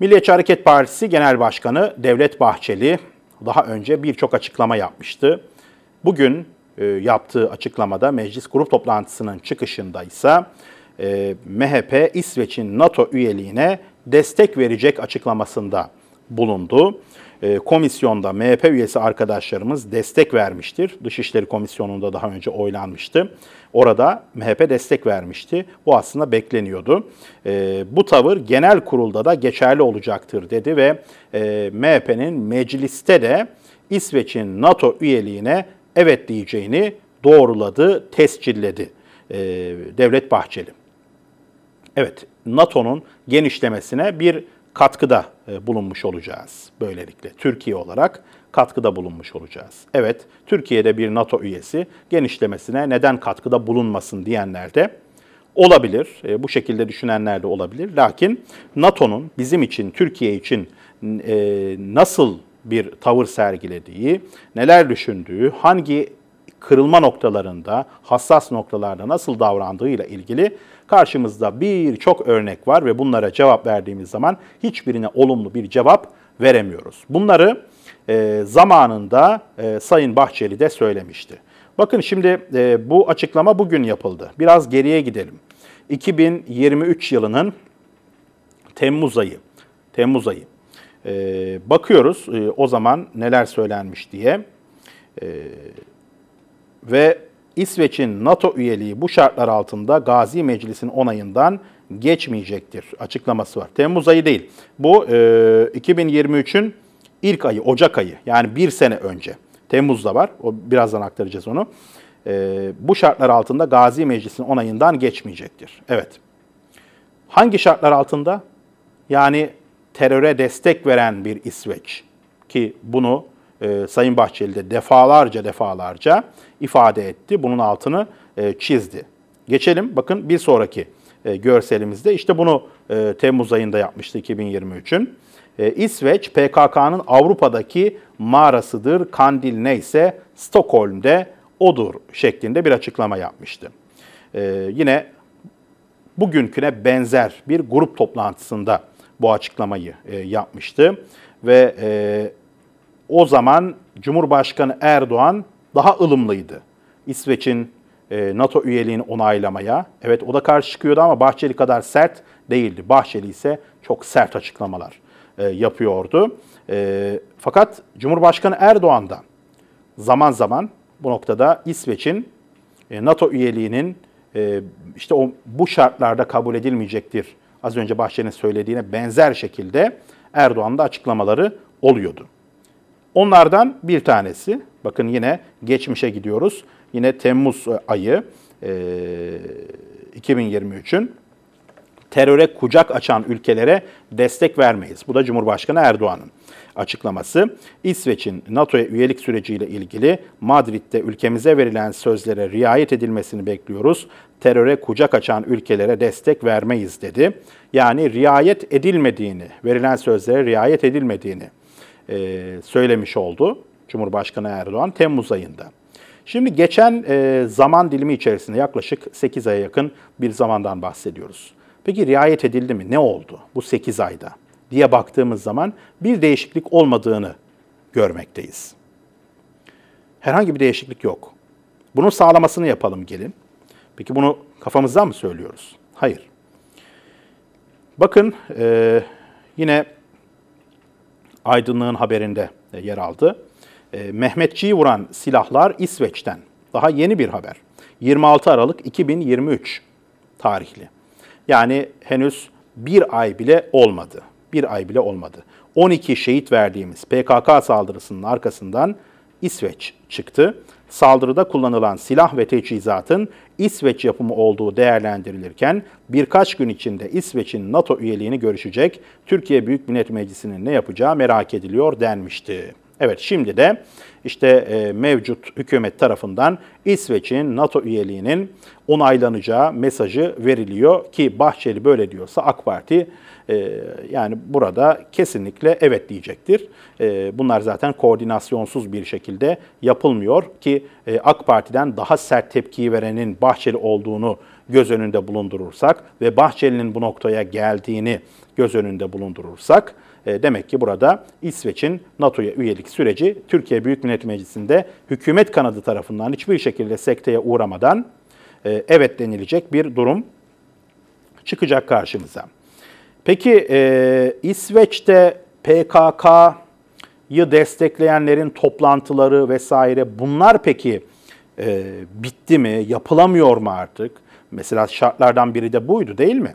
Milliyetçi Hareket Partisi Genel Başkanı Devlet Bahçeli daha önce birçok açıklama yapmıştı. Bugün e, yaptığı açıklamada meclis grup toplantısının çıkışında ise e, MHP İsveç'in NATO üyeliğine destek verecek açıklamasında bulundu. E, komisyonda MHP üyesi arkadaşlarımız destek vermiştir. Dışişleri Komisyonu'nda daha önce oylanmıştı. Orada MHP destek vermişti. Bu aslında bekleniyordu. E, bu tavır genel kurulda da geçerli olacaktır dedi ve e, MHP'nin mecliste de İsveç'in NATO üyeliğine evet diyeceğini doğruladı, tescilledi e, Devlet Bahçeli. Evet, NATO'nun genişlemesine bir katkıda e, bulunmuş olacağız böylelikle. Türkiye olarak katkıda bulunmuş olacağız. Evet, Türkiye'de bir NATO üyesi genişlemesine neden katkıda bulunmasın diyenler de olabilir. E, bu şekilde düşünenler de olabilir. Lakin NATO'nun bizim için, Türkiye için e, nasıl bir tavır sergilediği, neler düşündüğü, hangi kırılma noktalarında, hassas noktalarda nasıl davrandığıyla ilgili karşımızda birçok örnek var ve bunlara cevap verdiğimiz zaman hiçbirine olumlu bir cevap veremiyoruz. Bunları e, zamanında e, Sayın Bahçeli de söylemişti. Bakın şimdi e, bu açıklama bugün yapıldı. Biraz geriye gidelim. 2023 yılının Temmuz ayı. Temmuz ayı. E, bakıyoruz e, o zaman neler söylenmiş diye. E, ve İsveç'in NATO üyeliği bu şartlar altında Gazi Meclis'in onayından geçmeyecektir açıklaması var. Temmuz ayı değil. Bu e, 2023'ün ilk ayı, Ocak ayı. Yani bir sene önce. Temmuz'da var. O birazdan aktaracağız onu. E, bu şartlar altında Gazi Meclis'in onayından geçmeyecektir. Evet. Hangi şartlar altında? Yani teröre destek veren bir İsveç ki bunu e, Sayın Bahçeli de defalarca defalarca ifade etti. Bunun altını e, çizdi. Geçelim bakın bir sonraki e, görselimizde işte bunu e, Temmuz ayında yapmıştı 2023'ün. E, İsveç PKK'nın Avrupa'daki mağarasıdır. Kandil neyse Stockholm'de odur şeklinde bir açıklama yapmıştı. E, yine bugünküne benzer bir grup toplantısında bu açıklamayı e, yapmıştı ve e, o zaman Cumhurbaşkanı Erdoğan daha ılımlıydı. İsveç'in e, NATO üyeliğini onaylamaya. Evet o da karşı çıkıyordu ama Bahçeli kadar sert değildi. Bahçeli ise çok sert açıklamalar e, yapıyordu. E, fakat Cumhurbaşkanı Erdoğan da zaman zaman bu noktada İsveç'in NATO üyeliğinin işte o, bu şartlarda kabul edilmeyecektir az önce Bahçeli'nin söylediğine benzer şekilde Erdoğan'da açıklamaları oluyordu. Onlardan bir tanesi, bakın yine geçmişe gidiyoruz. Yine Temmuz ayı e, 2023'ün teröre kucak açan ülkelere destek vermeyiz. Bu da Cumhurbaşkanı Erdoğan'ın açıklaması. İsveç'in NATO'ya üyelik süreciyle ilgili Madrid'de ülkemize verilen sözlere riayet edilmesini bekliyoruz. Teröre kucak açan ülkelere destek vermeyiz dedi. Yani riayet edilmediğini, verilen sözlere riayet edilmediğini e, söylemiş oldu Cumhurbaşkanı Erdoğan Temmuz ayında. Şimdi geçen e, zaman dilimi içerisinde yaklaşık 8 aya yakın bir zamandan bahsediyoruz. Peki riayet edildi mi? Ne oldu bu 8 ayda? diye baktığımız zaman bir değişiklik olmadığını görmekteyiz. Herhangi bir değişiklik yok. Bunun sağlamasını yapalım gelin. Peki bunu kafamızdan mı söylüyoruz? Hayır. Bakın e, yine Aydınlığın haberinde e, yer aldı. E, Mehmetçi'yi vuran silahlar İsveç'ten. Daha yeni bir haber. 26 Aralık 2023 tarihli. Yani henüz bir ay bile olmadı. Bir ay bile olmadı. 12 şehit verdiğimiz PKK saldırısının arkasından İsveç çıktı. Saldırıda kullanılan silah ve teçhizatın İsveç yapımı olduğu değerlendirilirken birkaç gün içinde İsveç'in NATO üyeliğini görüşecek Türkiye Büyük Millet Meclisi'nin ne yapacağı merak ediliyor denmişti. Evet şimdi de işte e, mevcut hükümet tarafından İsveç'in NATO üyeliğinin onaylanacağı mesajı veriliyor ki Bahçeli böyle diyorsa AK Parti e, yani burada kesinlikle evet diyecektir. E, bunlar zaten koordinasyonsuz bir şekilde yapılmıyor ki AK Parti'den daha sert tepkiyi verenin Bahçeli olduğunu göz önünde bulundurursak ve Bahçeli'nin bu noktaya geldiğini göz önünde bulundurursak e, demek ki burada İsveç'in NATO'ya üyelik süreci Türkiye Büyük Millet Meclisi'nde hükümet kanadı tarafından hiçbir şekilde sekteye uğramadan e, evet denilecek bir durum çıkacak karşımıza. Peki e, İsveç'te PKK'yı destekleyenlerin toplantıları vesaire bunlar peki bitti mi, yapılamıyor mu artık? Mesela şartlardan biri de buydu değil mi?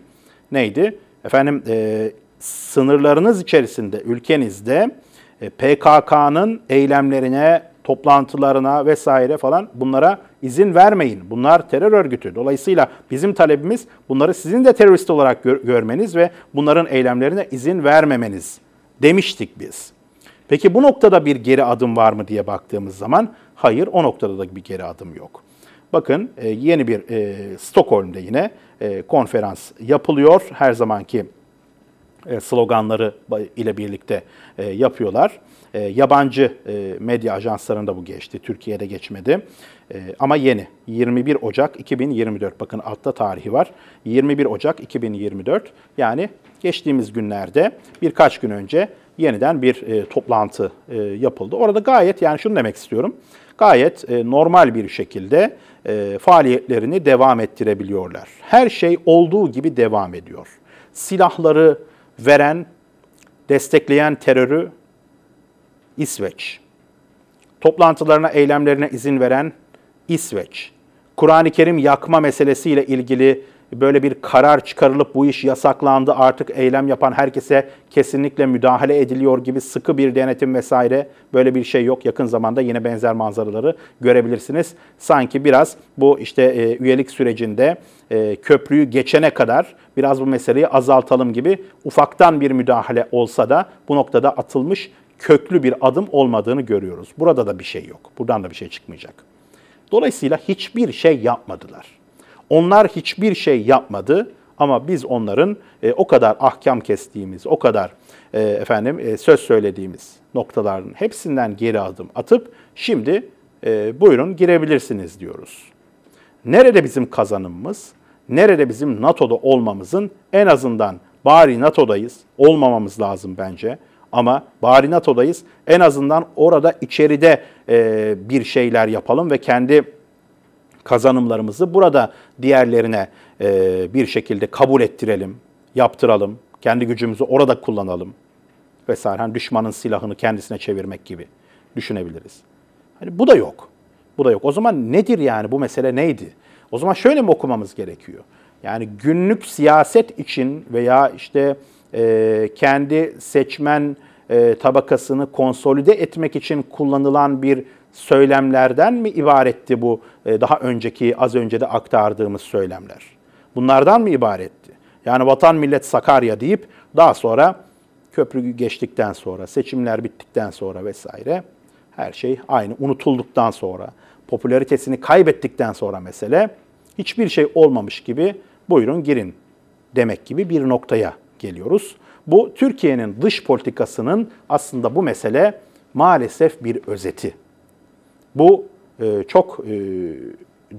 Neydi? Efendim e, sınırlarınız içerisinde, ülkenizde e, PKK'nın eylemlerine, toplantılarına vesaire falan bunlara izin vermeyin. Bunlar terör örgütü. Dolayısıyla bizim talebimiz bunları sizin de terörist olarak gör- görmeniz ve bunların eylemlerine izin vermemeniz demiştik biz. Peki bu noktada bir geri adım var mı diye baktığımız zaman hayır o noktada da bir geri adım yok. Bakın e, yeni bir e, Stockholm'de yine e, konferans yapılıyor. Her zamanki e, sloganları ile birlikte e, yapıyorlar. E, yabancı medya ajanslarında bu geçti. Türkiye'de geçmedi. Ama yeni. 21 Ocak 2024. Bakın altta tarihi var. 21 Ocak 2024. Yani geçtiğimiz günlerde birkaç gün önce yeniden bir toplantı yapıldı. Orada gayet yani şunu demek istiyorum. Gayet normal bir şekilde faaliyetlerini devam ettirebiliyorlar. Her şey olduğu gibi devam ediyor. Silahları veren, destekleyen terörü İsveç. Toplantılarına, eylemlerine izin veren İsveç. Kur'an-ı Kerim yakma meselesiyle ilgili böyle bir karar çıkarılıp bu iş yasaklandı artık eylem yapan herkese kesinlikle müdahale ediliyor gibi sıkı bir denetim vesaire böyle bir şey yok. Yakın zamanda yine benzer manzaraları görebilirsiniz. Sanki biraz bu işte e, üyelik sürecinde e, köprüyü geçene kadar biraz bu meseleyi azaltalım gibi ufaktan bir müdahale olsa da bu noktada atılmış köklü bir adım olmadığını görüyoruz. Burada da bir şey yok. Buradan da bir şey çıkmayacak. Dolayısıyla hiçbir şey yapmadılar. Onlar hiçbir şey yapmadı ama biz onların e, o kadar ahkam kestiğimiz, o kadar e, efendim e, söz söylediğimiz noktaların hepsinden geri adım atıp şimdi e, buyurun girebilirsiniz diyoruz. Nerede bizim kazanımımız? Nerede bizim NATO'da olmamızın en azından bari NATO'dayız olmamamız lazım bence. Ama bari NATO'dayız en azından orada içeride e, bir şeyler yapalım ve kendi kazanımlarımızı burada diğerlerine e, bir şekilde kabul ettirelim, yaptıralım, kendi gücümüzü orada kullanalım vesaire. Hani düşmanın silahını kendisine çevirmek gibi düşünebiliriz. Hani bu da yok. Bu da yok. O zaman nedir yani bu mesele neydi? O zaman şöyle mi okumamız gerekiyor? Yani günlük siyaset için veya işte e, kendi seçmen e, tabakasını konsolide etmek için kullanılan bir söylemlerden mi ibaretti bu e, daha önceki az önce de aktardığımız söylemler? Bunlardan mı ibaretti? Yani vatan millet Sakarya deyip daha sonra köprü geçtikten sonra, seçimler bittikten sonra vesaire her şey aynı. Unutulduktan sonra, popülaritesini kaybettikten sonra mesele hiçbir şey olmamış gibi buyurun girin demek gibi bir noktaya geliyoruz. Bu Türkiye'nin dış politikasının aslında bu mesele maalesef bir özeti. Bu e, çok e,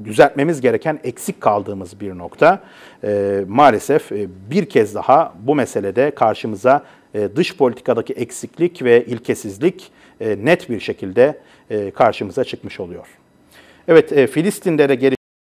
düzeltmemiz gereken eksik kaldığımız bir nokta. E, maalesef e, bir kez daha bu meselede karşımıza e, dış politikadaki eksiklik ve ilkesizlik e, net bir şekilde e, karşımıza çıkmış oluyor. Evet, e, Filistinlere geri